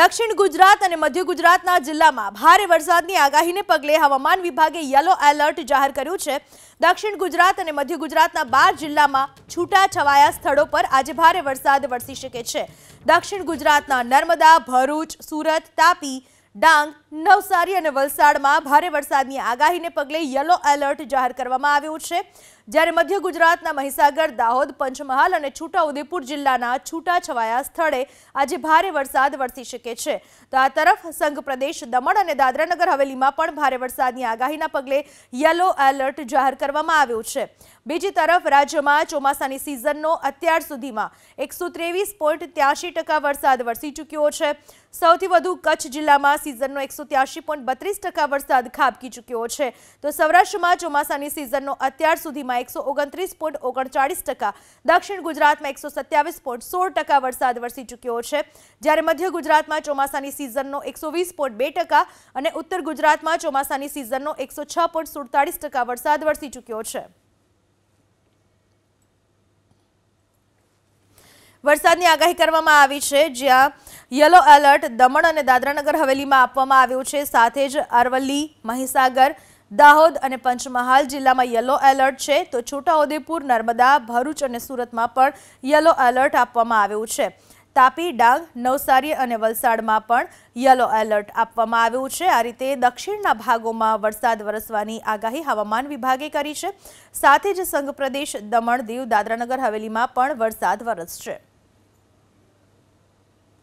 દક્ષિણ ગુજરાત અને મધ્ય ગુજરાતના જિલ્લામાં ભારે વરસાદની આગાહીને પગલે હવામાન વિભાગે યલો એલર્ટ જાહેર કર્યું છે દક્ષિણ ગુજરાત અને મધ્ય ગુજરાતના બાર જિલ્લામાં છૂટા છવાયા સ્થળો પર આજે ભારે વરસાદ વરસી શકે છે દક્ષિણ ગુજરાતના નર્મદા ભરૂચ સુરત તાપી ડાંગ નવસારી અને વલસાડમાં ભારે વરસાદની આગાહીને પગલે યલો એલર્ટ જાહેર કરવામાં આવ્યું છે જ્યારે મધ્ય ગુજરાતના મહીસાગર દાહોદ પંચમહાલ અને છોટાઉદેપુર જિલ્લાના છૂટાછવાયા સ્થળે આજે ભારે વરસાદ વરસી શકે છે તો આ તરફ સંઘ પ્રદેશ દમણ અને દાદરાનગર હવેલીમાં પણ ભારે વરસાદની આગાહીના પગલે યલો એલર્ટ જાહેર કરવામાં આવ્યો છે બીજી તરફ રાજ્યમાં ચોમાસાની સિઝનનો અત્યાર સુધીમાં એકસો ત્રેવીસ પોઈન્ટ ત્યાસી ટકા વરસાદ વરસી ચૂક્યો છે સૌથી વધુ કચ્છ જિલ્લામાં સિઝનનો એકસો ત્યાસી પોઈન્ટ બત્રીસ ટકા વરસાદ ખાબકી ચૂક્યો છે તો સૌરાષ્ટ્રમાં ચોમાસાની સિઝનનો અત્યાર સુધીમાં જિલ્લાઓમાં એકસો ઓગણત્રીસ પોઈન્ટ ઓગણચાળીસ ટકા દક્ષિણ ગુજરાતમાં એકસો સત્યાવીસ પોઈન્ટ સોળ ટકા વરસાદ વરસી ચૂક્યો છે જ્યારે મધ્ય ગુજરાતમાં ચોમાસાની સિઝનનો એકસો વીસ પોઈન્ટ બે ટકા અને ઉત્તર ગુજરાતમાં ચોમાસાની સિઝનનો એકસો છ પોઈન્ટ સુડતાળીસ ટકા વરસાદ વરસી ચૂક્યો છે વરસાદની આગાહી કરવામાં આવી છે જ્યાં યલો એલર્ટ દમણ અને દાદરાનગર હવેલીમાં આપવામાં આવ્યું છે સાથે જ અરવલ્લી મહીસાગર દાહોદ અને પંચમહાલ જિલ્લામાં યલો એલર્ટ છે તો છોટાઉદેપુર નર્મદા ભરૂચ અને સુરતમાં પણ યલો એલર્ટ આપવામાં આવ્યું છે તાપી ડાંગ નવસારી અને વલસાડમાં પણ યલો એલર્ટ આપવામાં આવ્યું છે આ રીતે દક્ષિણના ભાગોમાં વરસાદ વરસવાની આગાહી હવામાન વિભાગે કરી છે સાથે જ સંઘ પ્રદેશ દમણ દીવ દાદરાનગર હવેલીમાં પણ વરસાદ વરસશે